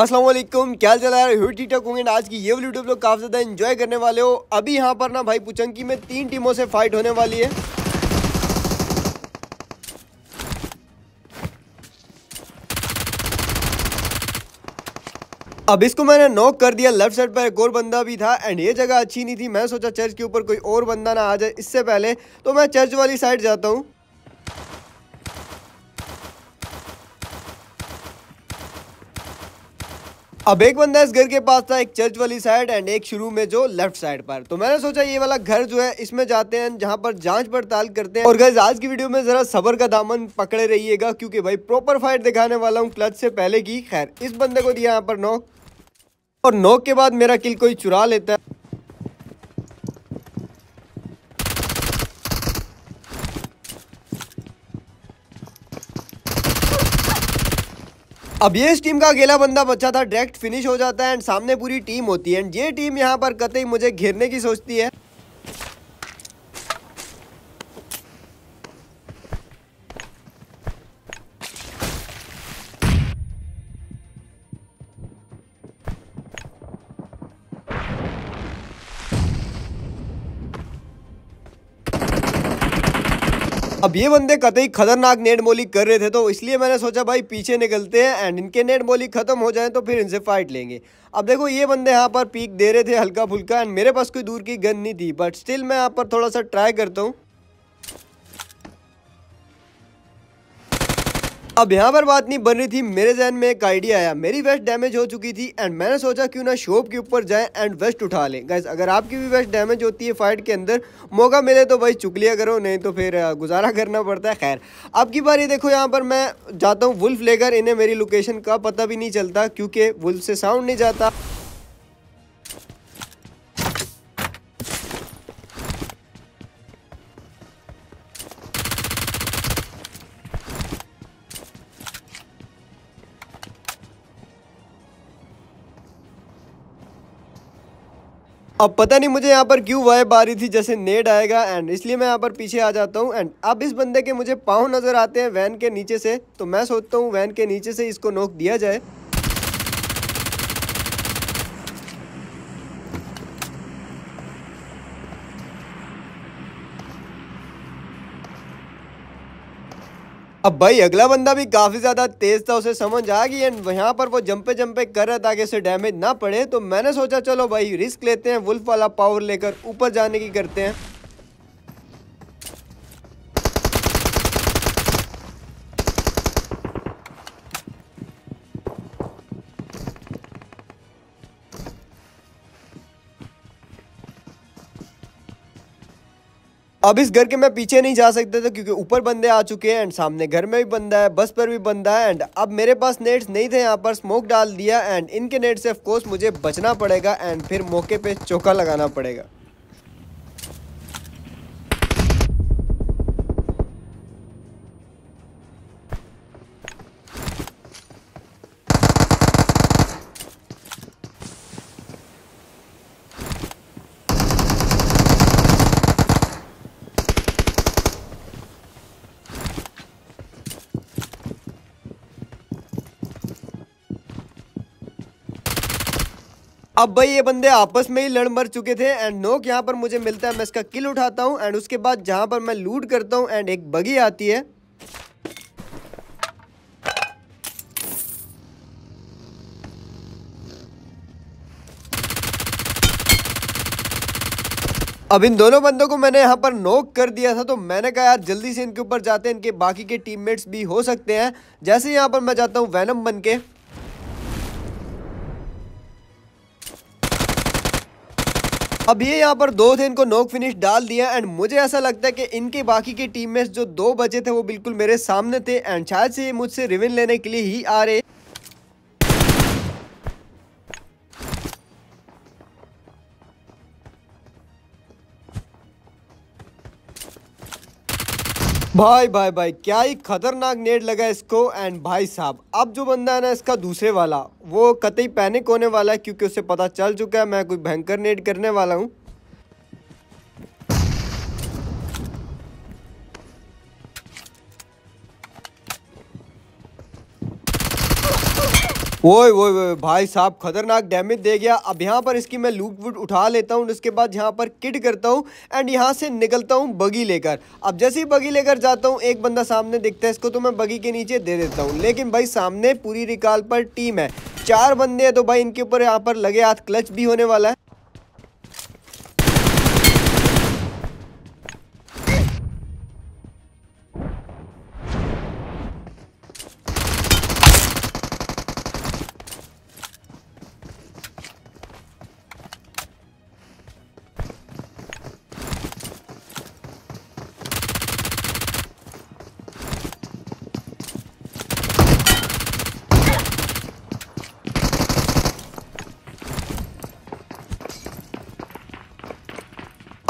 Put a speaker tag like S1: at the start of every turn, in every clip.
S1: असलम क्या चल रहा है ह्यू टी होंगे आज की ये वाली यूट्यूब लोग काफ़ी ज़्यादा इन्जॉय करने वाले हो अभी यहाँ पर ना भाई पुचंकी में तीन टीमों से फाइट होने वाली है अब इसको मैंने नॉक कर दिया लेफ्ट साइड पर एक और बंदा भी था एंड ये जगह अच्छी नहीं थी मैं सोचा चर्च के ऊपर कोई और बंदा ना आ जाए इससे पहले तो मैं चर्च वाली साइड जाता हूँ अब एक बंदा इस घर के पास था एक चर्च वाली साइड एंड एक शुरू में जो लेफ्ट साइड पर तो मैंने सोचा ये वाला घर जो है इसमें जाते हैं जहाँ पर जांच पड़ताल करते हैं और गैस आज की वीडियो में जरा सबर का दामन पकड़े रहिएगा क्योंकि भाई प्रॉपर फाइट दिखाने वाला हूँ क्लच से पहले की खैर इस बंदे को दिया यहाँ पर नोक और नोक के बाद मेरा किल कोई चुरा लेता है अब ये इस टीम का अकेला बंदा बचा था डायरेक्ट फिनिश हो जाता है एंड सामने पूरी टीम होती है एंड ये टीम यहाँ पर कतई मुझे घेरने की सोचती है अब ये बंदे कतई खतरनाक नेट मोली कर रहे थे तो इसलिए मैंने सोचा भाई पीछे निकलते हैं एंड इनके नेट मोली खत्म हो जाए तो फिर इनसे फाइट लेंगे अब देखो ये बंदे यहाँ पर पीक दे रहे थे हल्का फुल्का एंड मेरे पास कोई दूर की गन नहीं थी बट स्टिल मैं यहाँ पर थोड़ा सा ट्राई करता हूँ अब यहाँ पर बात नहीं बन रही थी मेरे जहन में एक आइडिया आया मेरी वेस्ट डैमेज हो चुकी थी एंड मैंने सोचा क्यों ना शॉप के ऊपर जाए एंड वेस्ट उठा लें गैस अगर आपकी भी वेस्ट डैमेज होती है फाइट के अंदर मौका मिले तो भाई चुक लिया करो नहीं तो फिर गुजारा करना पड़ता है खैर अब की बार ये देखो यहाँ पर मैं जाता हूँ वुल्फ लेकर इन्हें मेरी लोकेशन का पता भी नहीं चलता क्योंकि वुल्फ से साउंड नहीं जाता अब पता नहीं मुझे यहाँ पर क्यों वाइब आ रही थी जैसे नेट आएगा एंड इसलिए मैं यहाँ पर पीछे आ जाता हूँ एंड अब इस बंदे के मुझे पाँव नज़र आते हैं वैन के नीचे से तो मैं सोचता हूँ वैन के नीचे से इसको नोक दिया जाए अब भाई अगला बंदा भी काफ़ी ज़्यादा तेज़ था उसे समझ आ गई एंड यहाँ पर वो जंपे जंपे कर रहा ताकि उसे डैमेज ना पड़े तो मैंने सोचा चलो भाई रिस्क लेते हैं वुल्फ वाला पावर लेकर ऊपर जाने की करते हैं अब इस घर के मैं पीछे नहीं जा सकता था क्योंकि ऊपर बंदे आ चुके हैं एंड सामने घर में भी बंदा है बस पर भी बंदा है एंड अब मेरे पास नेट्स नहीं थे यहाँ पर स्मोक डाल दिया एंड इनके नेट से ऑफकोर्स मुझे बचना पड़ेगा एंड फिर मौके पे चौका लगाना पड़ेगा अब भाई ये बंदे आपस में ही लड़ मर चुके थे एंड नोक यहाँ पर मुझे मिलता है मैं इसका किल उठाता हूँ एंड उसके बाद जहाँ पर मैं लूट करता हूँ एंड एक बगी आती है अब इन दोनों बंदों को मैंने यहाँ पर नोक कर दिया था तो मैंने कहा यार जल्दी से इनके ऊपर जाते हैं इनके बाकी के टीममेट्स भी हो सकते हैं जैसे यहाँ पर मैं जाता हूँ वैनम बन के अब ये यहाँ पर दो थे इनको नोक फिनिश डाल दिया एंड मुझे ऐसा लगता है कि इनके बाकी के टीम में जो दो बचे थे वो बिल्कुल मेरे सामने थे एंड शायद से ये मुझसे रिविन लेने के लिए ही आ रहे भाई भाई भाई क्या ही खतरनाक नेट लगा इसको एंड भाई साहब अब जो बंदा है ना इसका दूसरे वाला वो कतई पैनिक होने वाला है क्योंकि उसे पता चल चुका है मैं कोई भयंकर नेट करने वाला हूँ वो वो भाई साहब खतरनाक डैमेज दे गया अब यहाँ पर इसकी मैं लूट वूट उठा लेता हूँ उसके बाद यहाँ पर किट करता हूँ एंड यहाँ से निकलता हूँ बगी लेकर अब जैसे ही बगी लेकर जाता हूँ एक बंदा सामने दिखता है इसको तो मैं बगी के नीचे दे देता हूँ लेकिन भाई सामने पूरी रिकाल पर टीम है चार बंदे हैं तो भाई इनके ऊपर यहाँ पर लगे हाथ क्लच भी होने वाला है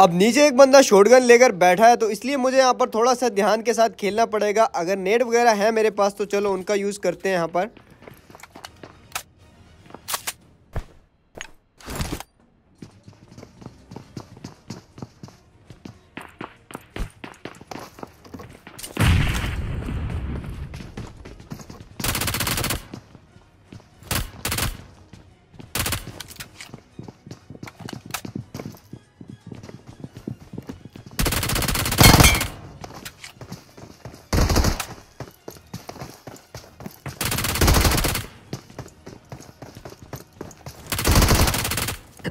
S1: अब नीचे एक बंदा शॉटगन लेकर बैठा है तो इसलिए मुझे यहाँ पर थोड़ा सा ध्यान के साथ खेलना पड़ेगा अगर नेट वगैरह है मेरे पास तो चलो उनका यूज़ करते हैं यहाँ पर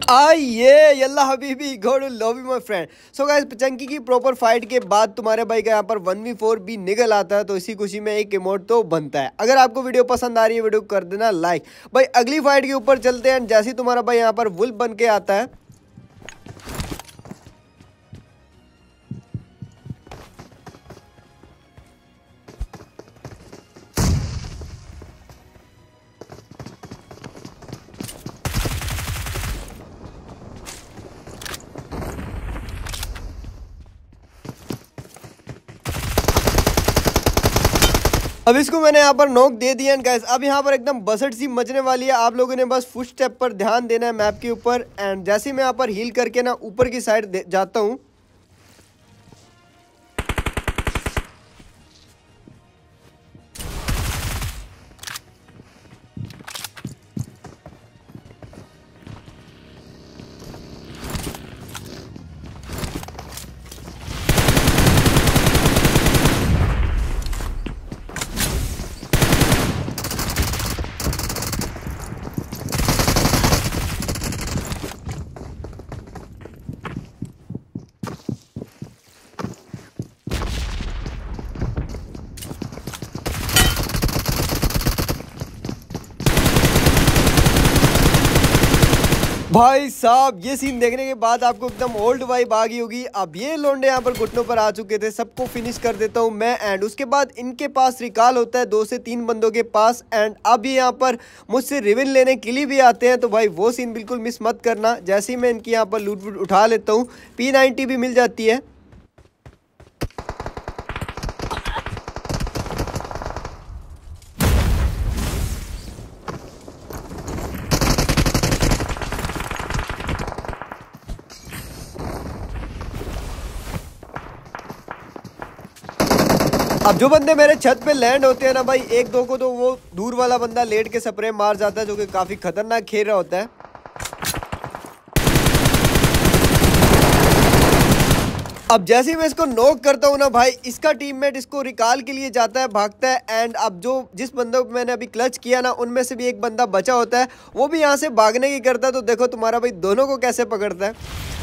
S1: आइए यल्ला हबीबी God love you my friend so guys पचंकी की प्रॉपर फाइट के बाद तुम्हारे भाई का यहाँ पर वन वी फोर भी निकल आता है तो इसी खुशी में एक इमोट तो बनता है अगर आपको वीडियो पसंद आ रही है वीडियो कर देना लाइक भाई अगली फाइट के ऊपर चलते हैं जैसे ही तुम्हारा भाई यहाँ पर वुल्फ बन के आता है अब इसको मैंने यहाँ पर नोक दे दिया एंड गाइस अब यहाँ पर एकदम बसट सी मचने वाली है आप लोगों ने बस फुट स्टेप पर ध्यान देना है मैप के ऊपर एंड जैसे मैं यहाँ पर हील करके ना ऊपर की साइड जाता हूँ भाई साहब ये सीन देखने के बाद आपको एकदम ओल्ड वाइब आ गई होगी अब ये लोंडे यहाँ पर घुटनों पर आ चुके थे सबको फिनिश कर देता हूँ मैं एंड उसके बाद इनके पास रिकॉल होता है दो से तीन बंदों के पास एंड अब ये यहाँ पर मुझसे रिविन लेने के लिए भी आते हैं तो भाई वो सीन बिल्कुल मिस मत करना जैसे ही मैं इनकी यहाँ पर लूट वूट उठा लेता हूँ पी भी मिल जाती है अब जो बंदे मेरे छत पे लैंड होते हैं ना भाई एक दो को तो वो दूर वाला बंदा लेट के स्प्रे मार जाता है जो कि काफ़ी खतरनाक खेल रहा होता है अब जैसे ही मैं इसको नोक करता हूँ ना भाई इसका टीममेट इसको रिकाल के लिए जाता है भागता है एंड अब जो जिस बंदों को मैंने अभी क्लच किया ना उनमें से भी एक बंदा बचा होता है वो भी यहाँ से भागने की करता है तो देखो तुम्हारा भाई दोनों को कैसे पकड़ता है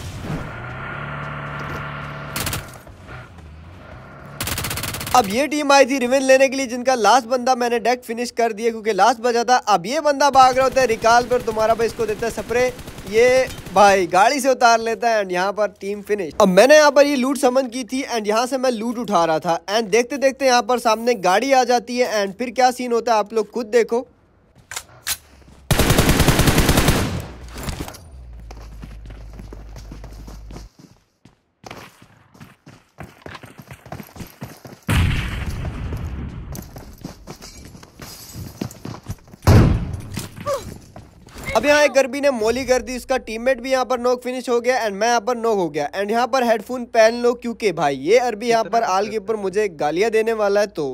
S1: अब ये टीम आई थी रिवेंज लेने के लिए जिनका लास्ट बंदा मैंने डेक फिनिश कर दिया क्योंकि लास्ट बचा था अब ये बंदा भाग रहा होता है रिकाल पर तुम्हारा भाई इसको देता है सप्रे ये भाई गाड़ी से उतार लेता है एंड यहाँ पर टीम फिनिश अब मैंने यहाँ पर ये लूट समन की थी एंड यहाँ से मैं लूट उठा रहा था एंड देखते देखते यहाँ पर सामने गाड़ी आ जाती है एंड फिर क्या सीन होता है आप लोग खुद देखो अब यहाँ एक गर्मी ने मोली कर दी उसका टीममेट भी यहाँ पर नोक फिनिश हो गया एंड मैं यहाँ पर नोक हो गया एंड यहाँ पर हेडफोन पहन लो क्योंकि भाई ये अरबी यहाँ पर आल के ऊपर मुझे गालियाँ देने वाला है तो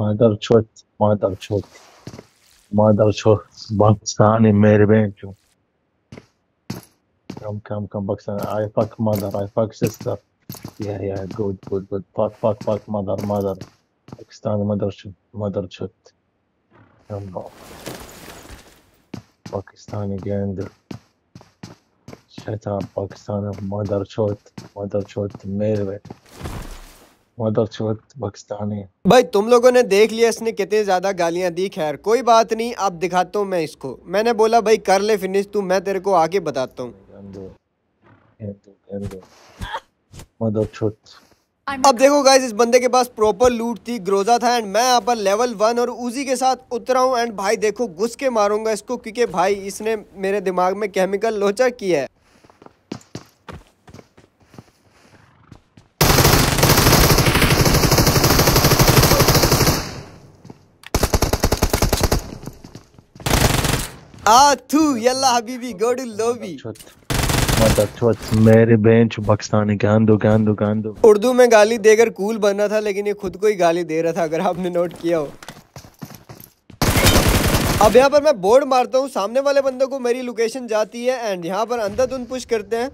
S1: मादर छोट मादर छोट मादर छोट पाकिस्तानी मेरे बहन क्यों come, come, come, Pakistan. I fuck mother, I fuck sister. Yeah, yeah, good, good, good. Fuck, fuck, fuck, mother, mother. Pakistan, mother, shit, mother, shit. Come on. Pakistan again. Shut up, ah, Pakistan. Mother chot, mother chot, मेरे पाकिस्तानी भाई तुम लोगों ने देख लिया इसने कितने ज़्यादा गालियां दी खैर कोई बात नहीं अब दिखाता हूँ मैं इसको मैंने बोला भाई कर ले फिनिश तू मैं तेरे को आके बताता हूँ अब देखो गाइज इस बंदे के पास प्रॉपर लूट थी ग्रोजा था एंड मैं यहाँ पर लेवल वन और उसी के साथ उतरा हूँ एंड भाई देखो घुस के मारूंगा इसको क्योंकि भाई इसने मेरे दिमाग में केमिकल लोचर किया है आ थू यल्ला हबीबी गो टू लोबी मेरे बेंच पाकिस्तानी गांधो गांधो गांधो उर्दू में गाली देकर कूल बन रहा था लेकिन ये खुद को ही गाली दे रहा था अगर आपने नोट किया हो अब यहाँ पर मैं बोर्ड मारता हूँ सामने वाले बंदों को मेरी लोकेशन जाती है एंड यहाँ पर अंधाधुन पुश करते हैं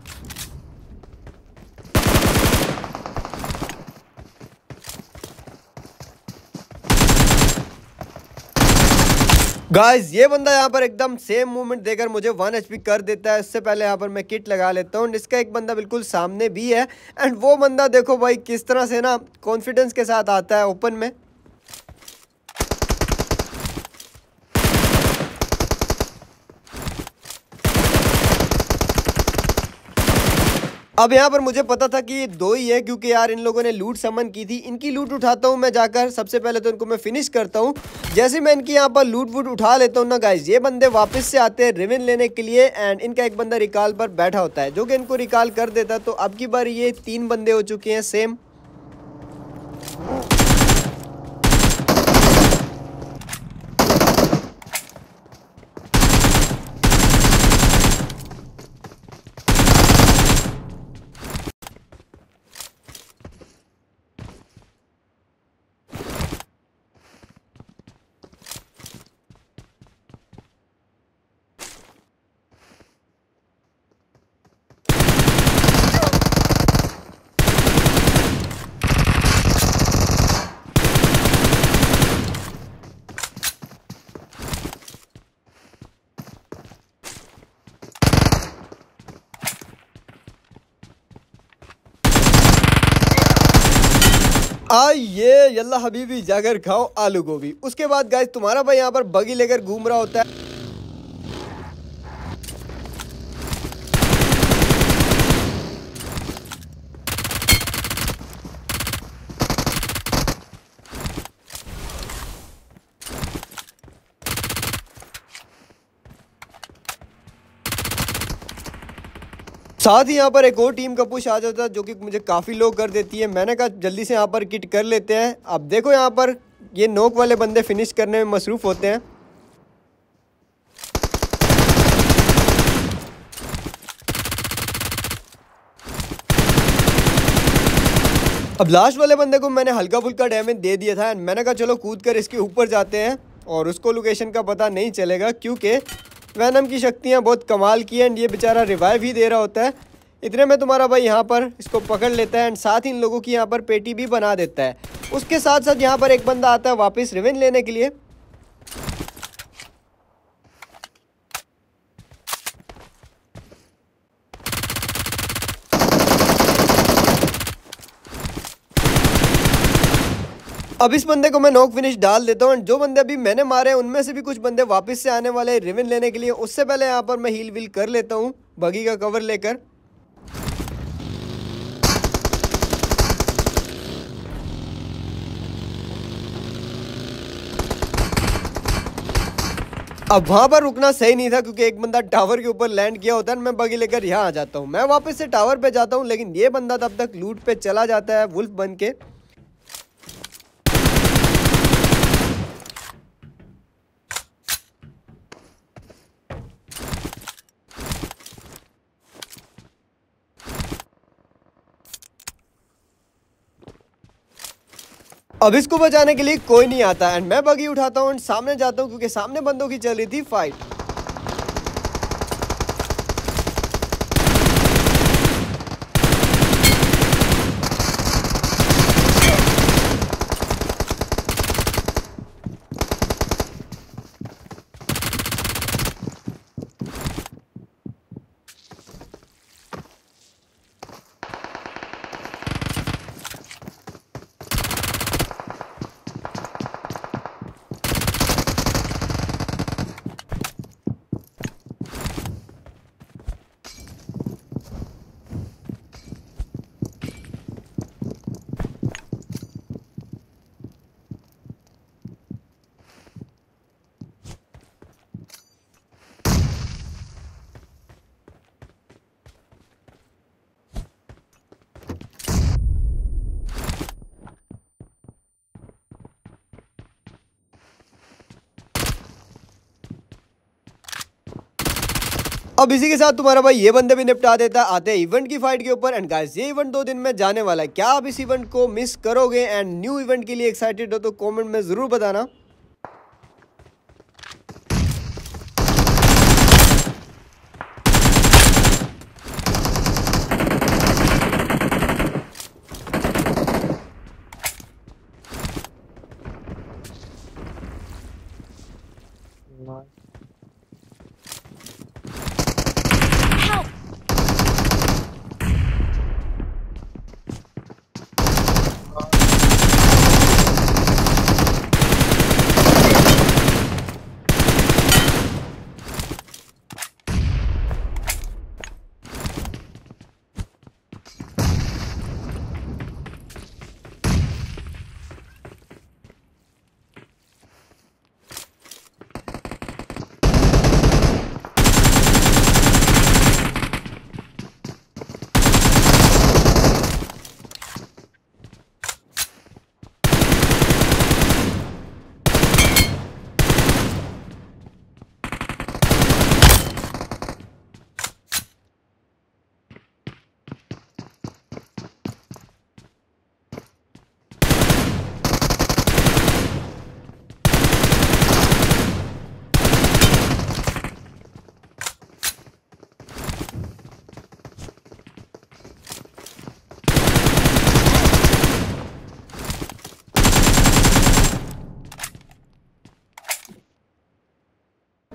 S1: गाइस ये बंदा यहाँ पर एकदम सेम मूवमेंट देकर मुझे वन एच कर देता है इससे पहले यहाँ पर मैं किट लगा लेता हूँ इसका एक बंदा बिल्कुल सामने भी है एंड वो बंदा देखो भाई किस तरह से ना कॉन्फिडेंस के साथ आता है ओपन में अब यहाँ पर मुझे पता था कि ये दो ही है क्योंकि यार इन लोगों ने लूट समन की थी इनकी लूट उठाता हूँ मैं जाकर सबसे पहले तो इनको मैं फिनिश करता हूँ जैसे मैं इनकी यहाँ पर लूट वूट उठा लेता हूँ ना गाइज ये बंदे वापस से आते हैं रिविन लेने के लिए एंड इनका एक बंदा रिकाल पर बैठा होता है जो कि इनको रिकाल कर देता है तो अब की बार ये तीन बंदे हो चुके हैं सेम ये यल्ला हबीबी जाकर खाओ आलू गोभी उसके बाद गाय तुम्हारा भाई यहाँ पर बगी लेकर घूम रहा होता है साथ ही यहाँ पर एक और टीम का पुश आ जाता है जो कि मुझे काफ़ी लोग कर देती है मैंने कहा जल्दी से यहाँ पर किट कर लेते हैं अब देखो यहाँ पर ये नोक वाले बंदे फिनिश करने में मसरूफ़ होते हैं अब लास्ट वाले बंदे को मैंने हल्का फुल्का डैमेज दे दिया था एंड मैंने कहा चलो कूद कर इसके ऊपर जाते हैं और उसको लोकेशन का पता नहीं चलेगा क्योंकि वैनम की शक्तियाँ बहुत कमाल की हैं एंड ये बेचारा रिवाइव ही दे रहा होता है इतने में तुम्हारा भाई यहाँ पर इसको पकड़ लेता है एंड साथ ही इन लोगों की यहाँ पर पेटी भी बना देता है उसके साथ साथ यहाँ पर एक बंदा आता है वापस रिवेंज लेने के लिए अब इस बंदे को मैं नॉक फिनिश डाल देता हूँ जो बंदे अभी मैंने मारे उनमें से भी कुछ बंदे वापस से आने वाले रिविन लेने के लिए उससे पहले यहाँ पर मैं हील विल कर लेता हूँ बगी का कवर लेकर अब वहां पर रुकना सही नहीं था क्योंकि एक बंदा टावर के ऊपर लैंड किया होता है मैं बगी लेकर यहाँ आ जाता हूँ मैं वापस से टावर पे जाता हूँ लेकिन ये बंदा तब तक लूट पे चला जाता है वुल्फ बन के अब इसको बचाने के लिए कोई नहीं आता एंड मैं बगी उठाता हूँ सामने जाता हूँ क्योंकि सामने बंदों की चल रही थी फाइट अब इसी के साथ तुम्हारा भाई ये बंदे भी निपटा देता आते इवेंट की फाइट के ऊपर एंड गाइस ये इवेंट दो दिन में जाने वाला है क्या आप इस इवेंट को मिस करोगे एंड न्यू इवेंट के लिए एक्साइटेड हो तो कॉमेंट में जरूर बताना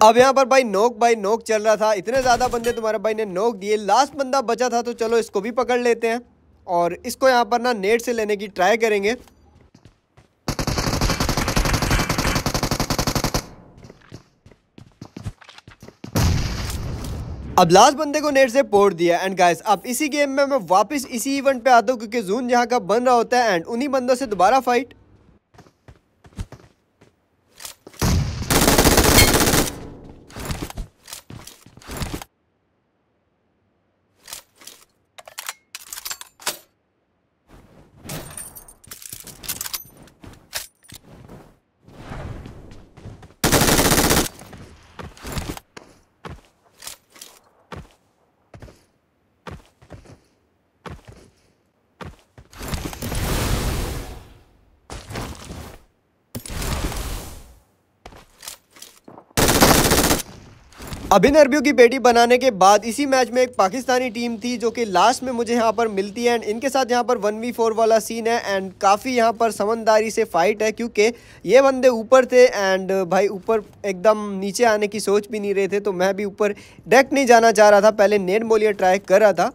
S1: अब यहाँ पर भाई नोक भाई नोक चल रहा था इतने ज़्यादा बंदे तुम्हारे भाई ने नोक दिए लास्ट बंदा बचा था तो चलो इसको भी पकड़ लेते हैं और इसको यहाँ पर ना नेट से लेने की ट्राई करेंगे अब लास्ट बंदे को नेट से पोर दिया एंड गाइस अब इसी गेम में मैं वापस इसी इवेंट पे आता हूँ क्योंकि जून जहाँ का बन रहा होता है एंड उन्हीं बंदों से दोबारा फाइट अभिन अरबियों की बेटी बनाने के बाद इसी मैच में एक पाकिस्तानी टीम थी जो कि लास्ट में मुझे यहाँ पर मिलती है एंड इनके साथ यहाँ पर वन वी फोर वाला सीन है एंड काफ़ी यहाँ पर समझदारी से फाइट है क्योंकि ये बंदे ऊपर थे एंड भाई ऊपर एकदम नीचे आने की सोच भी नहीं रहे थे तो मैं भी ऊपर डायरेक्ट नहीं जाना चाह रहा था पहले नेट मोलिया ट्राई कर रहा था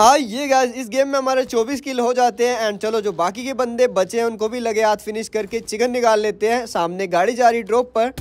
S1: आइए गाइस इस गेम में हमारे 24 किल हो जाते हैं एंड चलो जो बाकी के बंदे बचे हैं उनको भी लगे हाथ फिनिश करके चिकन निकाल लेते हैं सामने गाड़ी जा रही ड्रॉप पर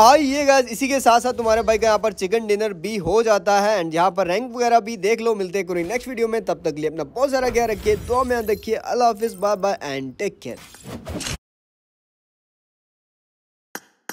S1: आइए गाइस इसी के साथ साथ तुम्हारे भाई का यहाँ पर चिकन डिनर भी हो जाता है एंड यहाँ पर रैंक वगैरह भी देख लो मिलते हैं नेक्स्ट वीडियो में तब तक लिए अपना बहुत सारा ख्याल रखिए दो में रखिए अल्लाह हाफिज़ bye bye and take care